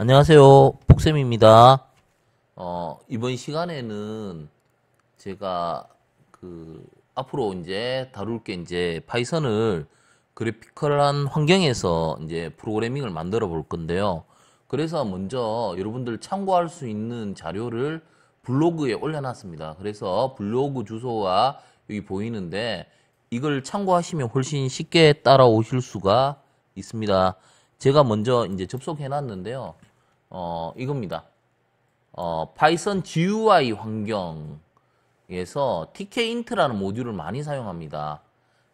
안녕하세요. 폭쌤입니다 어, 이번 시간에는 제가 그 앞으로 이제 다룰 게 이제 파이썬을 그래픽컬한 환경에서 이제 프로그래밍을 만들어 볼 건데요. 그래서 먼저 여러분들 참고할 수 있는 자료를 블로그에 올려놨습니다. 그래서 블로그 주소가 여기 보이는데 이걸 참고하시면 훨씬 쉽게 따라오실 수가 있습니다. 제가 먼저 이제 접속해 놨는데요. 어, 이겁니다. 어, 파이썬 GUI 환경에서 TKINT라는 모듈을 많이 사용합니다.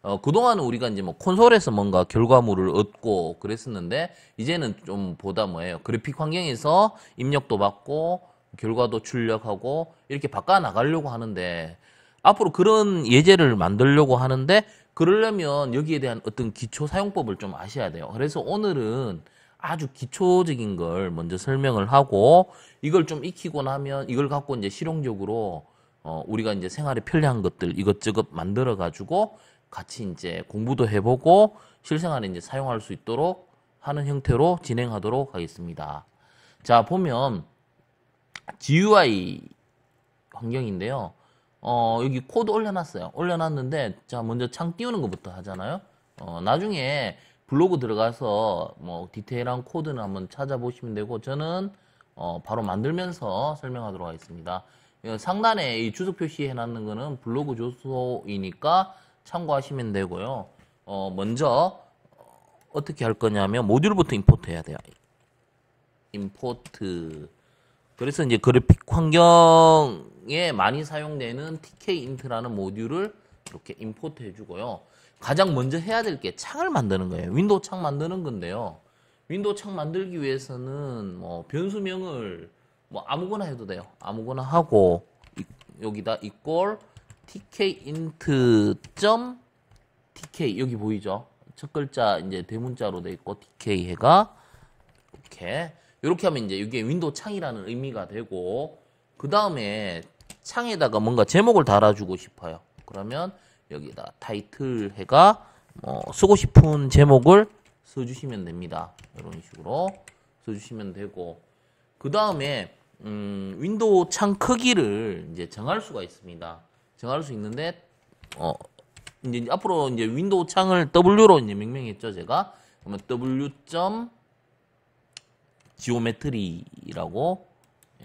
어, 그동안 우리가 이제 뭐 콘솔에서 뭔가 결과물을 얻고 그랬었는데 이제는 좀 보다 뭐예요. 그래픽 환경에서 입력도 받고 결과도 출력하고 이렇게 바꿔 나가려고 하는데 앞으로 그런 예제를 만들려고 하는데 그러려면 여기에 대한 어떤 기초 사용법을 좀 아셔야 돼요. 그래서 오늘은 아주 기초적인 걸 먼저 설명을 하고 이걸 좀 익히고 나면 이걸 갖고 이제 실용적으로 어, 우리가 이제 생활에 편리한 것들 이것저것 만들어 가지고 같이 이제 공부도 해보고 실생활에 이제 사용할 수 있도록 하는 형태로 진행하도록 하겠습니다. 자 보면 GUI 환경인데요. 어, 여기 코드 올려놨어요. 올려놨는데 자 먼저 창 띄우는 것부터 하잖아요. 어, 나중에 블로그 들어가서 뭐 디테일한 코드는 한번 찾아보시면 되고 저는 어 바로 만들면서 설명하도록 하겠습니다. 예, 상단에 이 주소 표시해 놨는 거는 블로그 주소이니까 참고하시면 되고요. 어 먼저 어, 어떻게 할 거냐면 모듈부터 임포트 해야 돼요. 임포트 그래서 이제 그래픽 환경에 많이 사용되는 t k 인트라는 모듈을 이렇게 임포트 해주고요. 가장 먼저 해야 될 게 창을 만드는 거예요. 윈도우 창 만드는 건데요. 윈도우 창 만들기 위해서는 뭐 변수명을 뭐 아무거나 해도 돼요. 아무거나 하고 여기다 equal tkint.tk 여기 보이죠? 첫 글자 이제 대문자로 돼 있고 tk 해가 이렇게 이렇게 하면 이제 이게 윈도우 창이라는 의미가 되고 그 다음에 창에다가 뭔가 제목을 달아주고 싶어요. 그러면 여기다 타이틀 해가 뭐 쓰고 싶은 제목을 써주시면 됩니다. 이런 식으로 써주시면 되고 그 다음에 음, 윈도우 창 크기를 이제 정할 수가 있습니다. 정할 수 있는데 어 이제 앞으로 이제 윈도우 창을 W로 이제 명명했죠 제가 그러면 W 점 지오메트리라고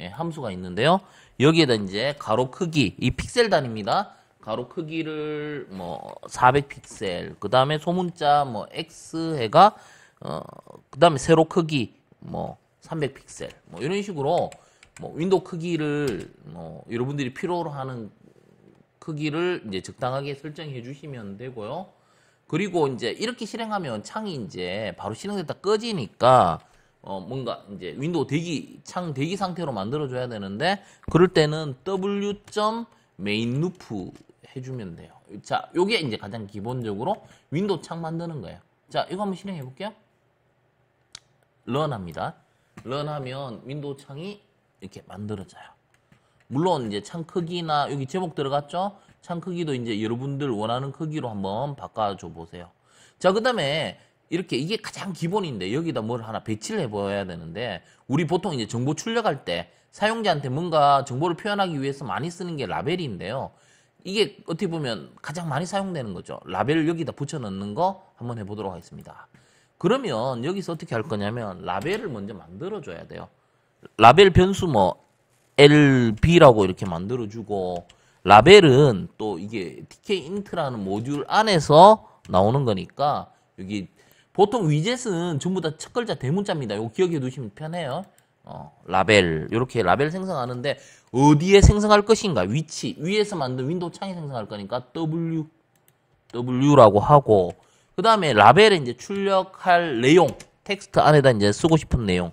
예, 함수가 있는데요. 여기에다 이제 가로 크기 이 픽셀 단입니다. 가로 크기를 뭐 400픽셀, 그 다음에 소문자 뭐 X 해가 어, 그 다음에 세로 크기 뭐 300픽셀, 뭐 이런 식으로 뭐 윈도우 크기를 뭐 여러분들이 필요로 하는 크기를 이제 적당하게 설정해 주시면 되고요. 그리고 이제 이렇게 실행하면 창이 이제 바로 실행됐다 꺼지니까 어 뭔가 이제 윈도우 대기 창 대기 상태로 만들어 줘야 되는데 그럴 때는 w.mainloop 해주면 돼요. 자, 요게 이제 가장 기본적으로 윈도우 창 만드는 거예요. 자, 이거 한번 실행해 볼게요. 런합니다. 런하면 윈도우 창이 이렇게 만들어져요. 물론 이제 창 크기나 여기 제목 들어갔죠? 창 크기도 이제 여러분들 원하는 크기로 한번 바꿔줘 보세요. 자, 그 다음에 이렇게 이게 가장 기본인데 여기다 뭘 하나 배치를 해보아야 되는데 우리 보통 이제 정보 출력할 때 사용자한테 뭔가 정보를 표현하기 위해서 많이 쓰는 게 라벨인데요. 이게 어떻게 보면 가장 많이 사용되는 거죠. 라벨을 여기다 붙여 넣는 거 한번 해보도록 하겠습니다. 그러면 여기서 어떻게 할 거냐면 라벨을 먼저 만들어줘야 돼요. 라벨 변수 뭐 LB라고 이렇게 만들어주고 라벨은 또 이게 t k i n 트라는 모듈 안에서 나오는 거니까 여기 보통 위젯은 전부 다 첫 글자 대문자입니다. 이거 기억해 두시면 편해요. 어, 라벨 이렇게 라벨 생성하는데 어디에 생성할 것인가 위치 위에서 만든 윈도우 창에 생성할 거니까 W W라고 하고 그 다음에 라벨에 이제 출력할 내용 텍스트 안에다 이제 쓰고 싶은 내용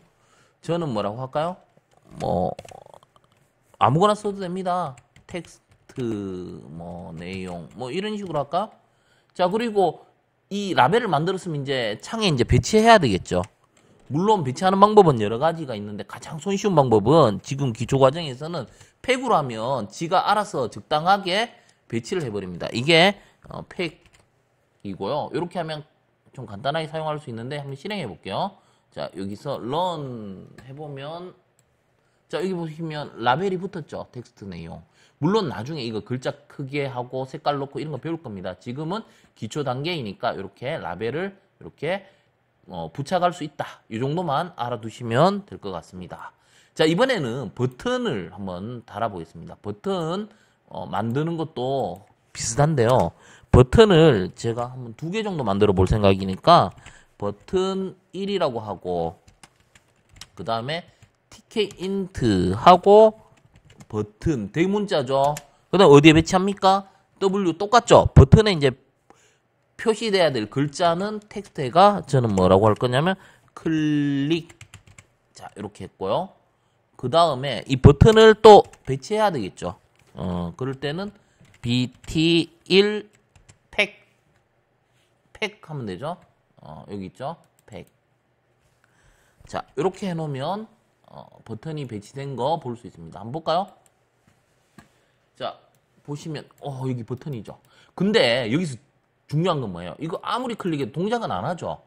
저는 뭐라고 할까요? 뭐 아무거나 써도 됩니다. 텍스트 뭐 내용 뭐 이런 식으로 할까? 자 그리고 이 라벨을 만들었으면 이제 창에 이제 배치해야 되겠죠. 물론 배치하는 방법은 여러 가지가 있는데 가장 손쉬운 방법은 지금 기초 과정에서는 팩으로 하면 지가 알아서 적당하게 배치를 해버립니다. 이게 어, 팩이고요. 이렇게 하면 좀 간단하게 사용할 수 있는데 한번 실행해 볼게요. 자 여기서 런 해보면 자 여기 보시면 라벨이 붙었죠. 텍스트 내용. 물론 나중에 이거 글자 크게 하고 색깔 넣고 이런 거 배울 겁니다. 지금은 기초 단계이니까 이렇게 라벨을 이렇게 어, 부착할 수 있다. 이 정도만 알아두시면 될 것 같습니다. 자, 이번에는 버튼을 한번 달아보겠습니다. 버튼 어, 만드는 것도 비슷한데요. 버튼을 제가 한번 두 개 정도 만들어 볼 생각이니까 버튼 1이라고 하고 그 다음에 tk int 하고 버튼 대문자죠. 그 다음 어디에 배치합니까? w 똑같죠. 버튼에 이제 표시돼야 될 글자는 텍스트가 저는 뭐라고 할 거냐면 클릭 자 이렇게 했고요. 그 다음에 이 버튼을 또 배치해야 되겠죠. 어 그럴 때는 bt1 팩, 팩 하면 되죠. 어, 여기 있죠. 팩. 자, 이렇게 해놓으면 어, 버튼이 배치된 거 볼 수 있습니다. 한번 볼까요? 자, 보시면 어, 여기 버튼이죠. 근데 여기서 중요한 건 뭐예요? 이거 아무리 클릭해도 동작은 안 하죠.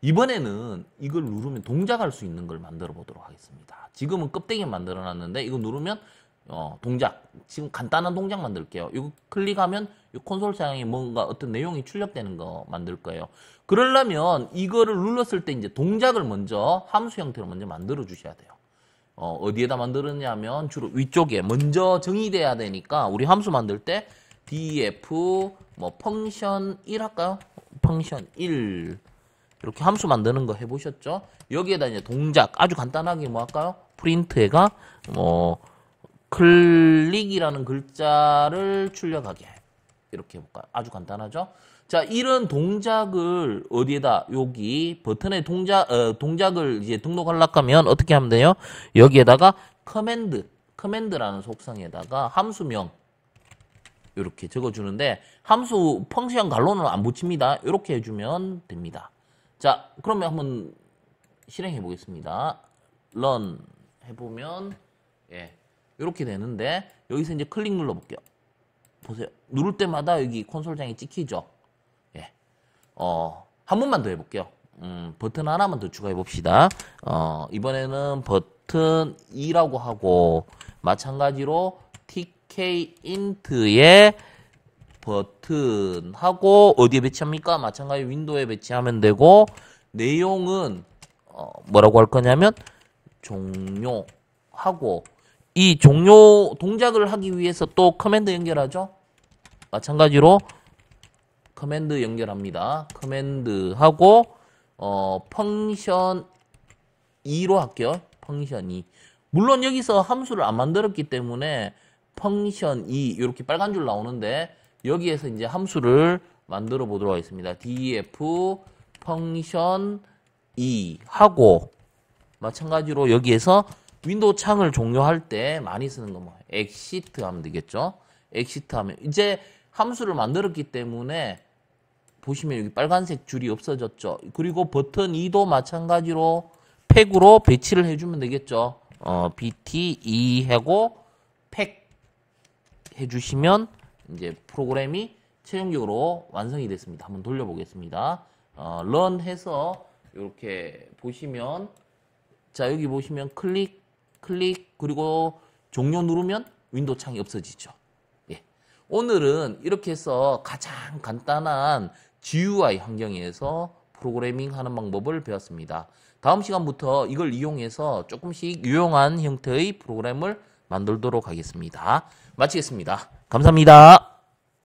이번에는 이걸 누르면 동작할 수 있는 걸 만들어 보도록 하겠습니다. 지금은 껍데기 만들어 놨는데 이거 누르면 어, 동작 지금 간단한 동작 만들게요. 이거 클릭하면 이 콘솔 사양에 뭔가 어떤 내용이 출력되는 거 만들 거예요. 그러려면 이거를 눌렀을 때 이제 동작을 먼저 함수 형태로 먼저 만들어 주셔야 돼요. 어, 어디에다 만들었냐면 주로 위쪽에 먼저 정의돼야 되니까 우리 함수 만들 때 df 뭐 펑션 1 할까요? 펑션 1 이렇게 함수 만드는 거 해보셨죠? 여기에다 이제 동작 아주 간단하게 뭐 할까요? 프린트가 뭐 클릭이라는 글자를 출력하게 이렇게 해볼까요? 아주 간단하죠? 자 이런 동작을 어디에다 여기 버튼에 동작 어, 동작을 이제 등록하려고 하면 어떻게 하면 돼요? 여기에다가 커맨드 커맨드라는 속성에다가 함수명 이렇게 적어주는데 함수 펑션 갈로는 안 붙입니다. 이렇게 해주면 됩니다. 자, 그러면 한번 실행해 보겠습니다. run 해보면 예 이렇게 되는데 여기서 이제 클릭 눌러볼게요. 보세요. 누를 때마다 여기 콘솔장이 찍히죠. 예, 어한 번만 더 해볼게요. 음, 버튼 하나만 더 추가해 봅시다. 어, 이번에는 버튼 2라고 하고 마찬가지로 k 인트의 버튼하고 어디에 배치합니까? 마찬가지 윈도우에 배치하면 되고 내용은 어 뭐라고 할 거냐면 종료하고 이 종료 동작을 하기 위해서 또 커맨드 연결하죠. 마찬가지로 커맨드 연결합니다. 커맨드하고 어 펑션 2로 할게요. 펑션 2. 물론 여기서 함수를 안 만들었기 때문에 펑션 E 이렇게 빨간 줄 나오는데 여기에서 이제 함수를 만들어 보도록 하겠습니다. def 펑션 E 하고 마찬가지로 여기에서 윈도우 창을 종료할 때 많이 쓰는 거뭐 엑시트 하면 되겠죠. 엑시트 하면 이제 함수를 만들었기 때문에 보시면 여기 빨간색 줄이 없어졌죠. 그리고 버튼 2도 마찬가지로 팩으로 배치를 해주면 되겠죠. 어, BT 2 e 하고 팩 해주시면 이제 프로그램이 최종적으로 완성이 됐습니다. 한번 돌려보겠습니다. 어, 런 해서 이렇게 보시면 자 여기 보시면 클릭 클릭 그리고 종료 누르면 윈도우 창이 없어지죠. 예. 오늘은 이렇게 해서 가장 간단한 GUI 환경에서 프로그래밍 하는 방법을 배웠습니다. 다음 시간부터 이걸 이용해서 조금씩 유용한 형태의 프로그램을 만들도록 하겠습니다. 마치겠습니다. 감사합니다.